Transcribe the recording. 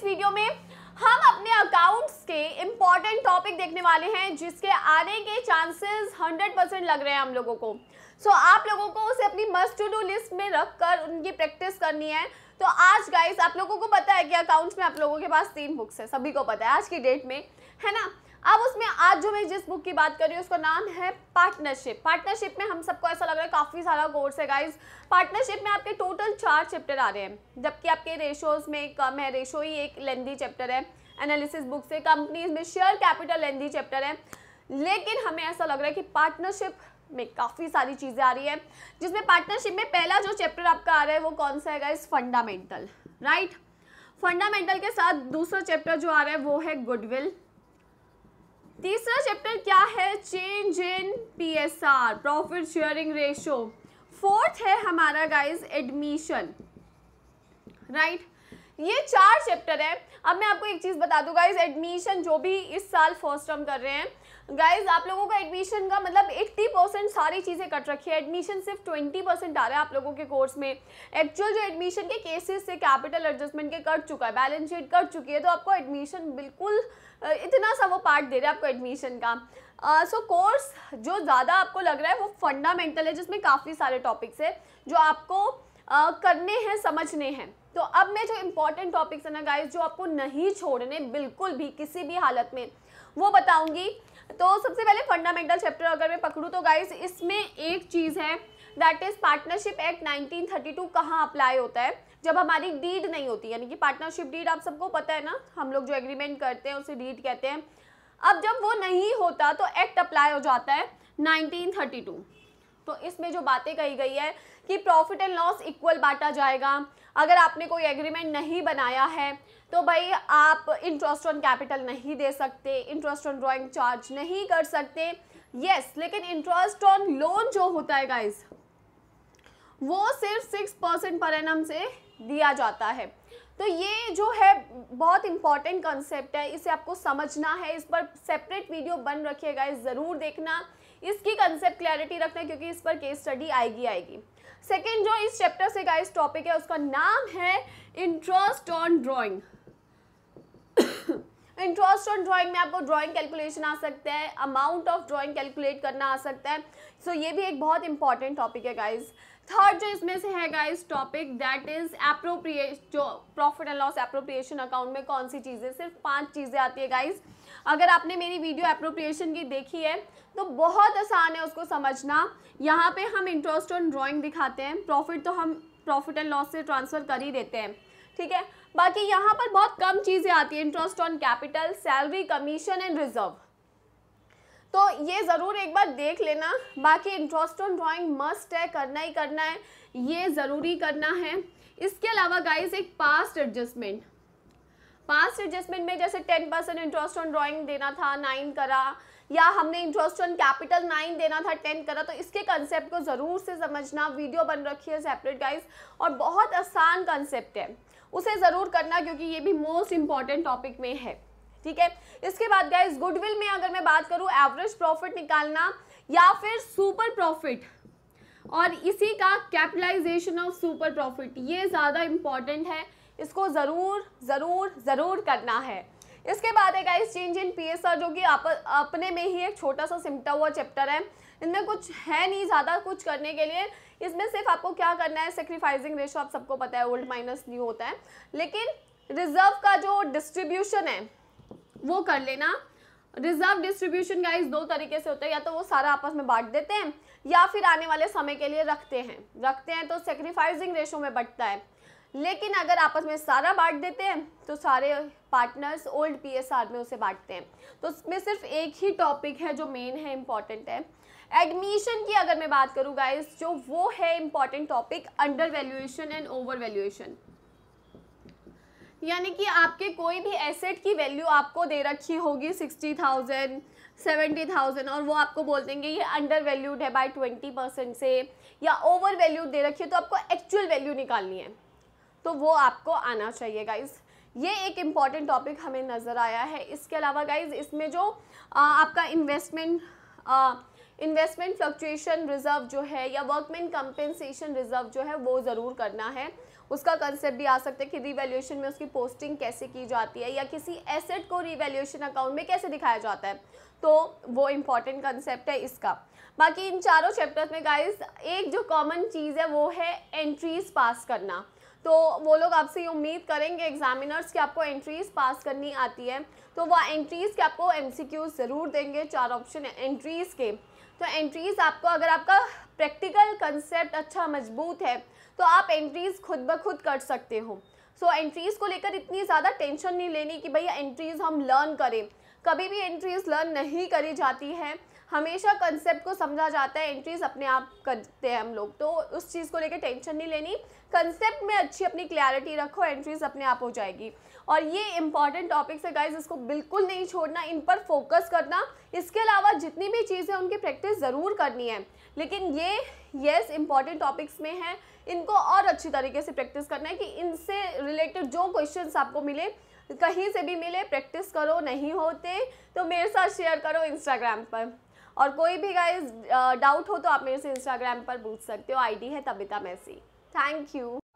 इस वीडियो में हम अपने अकाउंट्स के इम्पॉर्टेंट टॉपिक देखने वाले हैं जिसके आने के चांसेस 100 परसेंट लग रहे हैं हम लोगों को सो so, आप लोगों को उसे अपनी मस्ट टू डू लिस्ट में रख कर उनकी प्रैक्टिस करनी है तो आज गाइस आप लोगों को पता है कि अकाउंट्स में आप लोगों के पास तीन बुक्स है सभी को पता है आज की डेट में है ना अब उसमें आज जो मैं जिस बुक की बात कर रही हूँ उसका नाम है पार्टनरशिप पार्टनरशिप में हम सबको ऐसा लग रहा है काफ़ी सारा कोर्स है गाइज पार्टनरशिप में आपके टोटल चार चैप्टर आ रहे हैं जबकि आपके रेशोज में कम है रेशो ही एक लेंदी चैप्टर है एनालिसिस बुक से कंपनीज में शेयर कैपिटल लेंदी चैप्टर है लेकिन हमें ऐसा लग रहा है कि पार्टनरशिप में काफ़ी सारी चीज़ें आ रही है जिसमें पार्टनरशिप में पहला जो चैप्टर आपका आ रहा है वो कौन सा है गाइज फंडामेंटल राइट फंडामेंटल के साथ दूसरा चैप्टर जो आ रहा है वो है गुडविल तीसरा चैप्टर क्या है change in PSR profit sharing ratio fourth है हमारा गाइस एडमिशन राइट ये चार चैप्टर है अब मैं आपको एक चीज़ बता दूँ गाइज एडमिशन जो भी इस साल फर्स्ट टर्म कर रहे हैं गाइज आप लोगों का एडमिशन का मतलब 80 परसेंट सारी चीज़ें कट रखी है एडमिशन सिर्फ 20 परसेंट आ रहा है आप लोगों के कोर्स में एक्चुअल जो एडमिशन के केसेस से कैपिटल एडजस्टमेंट के कट चुका है बैलेंस शीट कट चुकी है तो आपको एडमिशन बिल्कुल इतना सा वो पार्ट दे रहा है आपको एडमिशन का सो uh, कोर्स so, जो ज़्यादा आपको लग रहा है वो फंडामेंटल है जिसमें काफ़ी सारे टॉपिक्स है जो आपको करने हैं समझने हैं तो अब मैं जो इम्पोर्टेंट टॉपिक्स है ना गाइज जो आपको नहीं छोड़ने बिल्कुल भी किसी भी हालत में वो बताऊंगी तो सबसे पहले फंडामेंटल चैप्टर अगर मैं पकड़ूँ तो गाइज इसमें एक चीज़ है दैट इज़ पार्टनरशिप एक्ट 1932 कहाँ अप्लाई होता है जब हमारी डीड नहीं होती यानी कि पार्टनरशिप डीड आप सबको पता है ना हम लोग जो एग्रीमेंट करते हैं उसे डीड कहते हैं अब जब वो नहीं होता तो एक्ट अप्लाई हो जाता है नाइनटीन तो इसमें जो बातें कही गई है कि प्रॉफिट एंड लॉस इक्वल बांटा जाएगा अगर आपने कोई एग्रीमेंट नहीं बनाया है तो भाई आप इंटरेस्ट ऑन कैपिटल नहीं दे सकते इंटरेस्ट ऑन ड्राइंग चार्ज नहीं कर सकते यस लेकिन इंटरेस्ट ऑन लोन जो होता है गाइज वो सिर्फ सिक्स परसेंट पर एनम से दिया जाता है तो ये जो है बहुत इंपॉर्टेंट कंसेप्ट है इसे आपको समझना है इस पर सेपरेट वीडियो बन रखिएगा ज़रूर देखना इसकी कंसेप्ट क्लैरिटी रखना क्योंकि इस पर केस स्टडी आएगी आएगी सेकेंड जो इस चैप्टर से गाइस टॉपिक है उसका नाम है interest on drawing interest on drawing में आपको ड्राइंग कैलकुलेशन आ सकता है अमाउंट ऑफ ड्राइंग कैलकुलेट करना आ सकता है सो so, ये भी एक बहुत इंपॉर्टेंट टॉपिक है गाइज थर्ड जो इसमें से है guys topic that is appropriate जो profit and loss appropriation account में कौन सी चीज़ें सिर्फ पांच चीज़ें आती है गाइस अगर आपने मेरी वीडियो अप्रोप्रिएशन की देखी है तो बहुत आसान है उसको समझना यहाँ पे हम इंटरेस्ट ऑन ड्राइंग दिखाते हैं प्रॉफिट तो हम प्रॉफिट एंड लॉस से ट्रांसफ़र कर ही देते हैं ठीक है बाकी यहाँ पर बहुत कम चीज़ें आती है interest on capital salary commission and reserve तो ये ज़रूर एक बार देख लेना बाकी इंटरेस्ट ऑन ड्राइंग मस्ट है करना ही करना है ये ज़रूरी करना है इसके अलावा गाइज एक पास्ट एडजस्टमेंट पास्ट एडजस्टमेंट में जैसे ten percent interest on drawing देना था नाइन करा या हमने इंटरेस्ट ऑन कैपिटल नाइन देना था टेन करा तो इसके कंसेप्ट को ज़रूर से समझना वीडियो बन रखी है सेपरेट गाइज और बहुत आसान कंसेप्ट है उसे ज़रूर करना क्योंकि ये भी मोस्ट इम्पॉर्टेंट टॉपिक में है ठीक है इसके बाद गाइज गुडविल में अगर मैं बात करूँ एवरेज प्रॉफिट निकालना या फिर सुपर प्रॉफिट और इसी का कैपिटलाइजेशन ऑफ सुपर प्रॉफिट ये ज़्यादा इम्पॉर्टेंट है इसको ज़रूर ज़रूर ज़रूर करना है इसके बाद है गाइस चेंज इन आर जो कि आप अपने में ही एक छोटा सा सिमटा हुआ चैप्टर है इनमें कुछ है नहीं ज़्यादा कुछ करने के लिए इसमें सिर्फ आपको क्या करना है सेक्रीफाइजिंग रेशो आप सबको पता है ओल्ड माइनस न्यू होता है लेकिन रिजर्व का जो डिस्ट्रीब्यूशन है वो कर लेना रिजर्व डिस्ट्रीब्यूशन गाइस दो तरीके से होते हैं या तो वो सारा आपस में बांट देते हैं या फिर आने वाले समय के लिए रखते हैं रखते हैं तो सेक्रीफाइसिंग रेशो में बटता है लेकिन अगर आपस में सारा बांट देते हैं तो सारे पार्टनर्स ओल्ड पीएसआर में उसे बांटते हैं तो उसमें सिर्फ एक ही टॉपिक है जो मेन है इम्पॉर्टेंट है एडमिशन की अगर मैं बात करूँ गाइज जो वो है important topic under valuation and over valuation यानी कि आपके कोई भी एसेट की वैल्यू आपको दे रखी होगी सिक्सटी थाउजेंड सेवेंटी थाउजेंड और वो आपको बोल देंगे ये अंडर वैल्यूड है बाय ट्वेंटी परसेंट से या ओवर वैल्यूड दे रखी है तो आपको एक्चुअल वैल्यू निकालनी है तो वो आपको आना चाहिए गाइज़ ये एक इम्पॉर्टेंट टॉपिक हमें नज़र आया है इसके अलावा गाइज इसमें जो आ, आपका इन्वेस्टमेंट इन्वेस्टमेंट फ्लक्चुएशन रिज़र्व जो है या वर्कमैन कंपेंसेशन रिज़र्व जो है वो ज़रूर करना है उसका कंसेप्ट भी आ सकता है कि रिवेल्यूशन में उसकी पोस्टिंग कैसे की जाती है या किसी एसेट को रिवेल्यूशन अकाउंट में कैसे दिखाया जाता है तो वो इम्पॉर्टेंट कंसेप्ट है इसका बाकी इन चारों चैप्टर्स में गाइज एक जो कॉमन चीज़ है वो है एंट्रीज पास करना तो वो लोग आपसे उम्मीद करेंगे एग्जामिनर्स की आपको एंट्रीज पास करनी आती है तो वह एंट्रीज़ के आपको एम ज़रूर देंगे चार ऑप्शन एंट्रीज़ के तो एंट्रीज़ आपको अगर आपका प्रैक्टिकल कंसेप्ट अच्छा मजबूत है तो आप एंट्रीज़ खुद ब खुद कर सकते हो सो so, एंट्रीज़ को लेकर इतनी ज़्यादा टेंशन नहीं लेनी कि भैया एंट्रीज़ हम लर्न करें कभी भी एंट्रीज़ लर्न नहीं करी जाती है हमेशा कंसेप्ट को समझा जाता है एंट्रीज अपने आप करते हैं हम लोग तो उस चीज़ को लेकर टेंशन नहीं लेनी कंसेप्ट में अच्छी अपनी क्लैरिटी रखो एंट्रीज अपने आप हो जाएगी और ये इंपॉर्टेंट टॉपिक्स है गाइज इसको बिल्कुल नहीं छोड़ना इन पर फोकस करना इसके अलावा जितनी भी चीज़ें उनकी प्रैक्टिस ज़रूर करनी है लेकिन ये येस इंपॉर्टेंट टॉपिक्स में है इनको और अच्छी तरीके से प्रैक्टिस करना है कि इनसे रिलेटेड जो क्वेश्चन आपको मिले कहीं से भी मिले प्रैक्टिस करो नहीं होते तो मेरे साथ शेयर करो इंस्टाग्राम पर और कोई भी गाइज डाउट हो तो आप मेरे से इंस्टाग्राम पर पूछ सकते हो आईडी है तबिता मैसी थैंक यू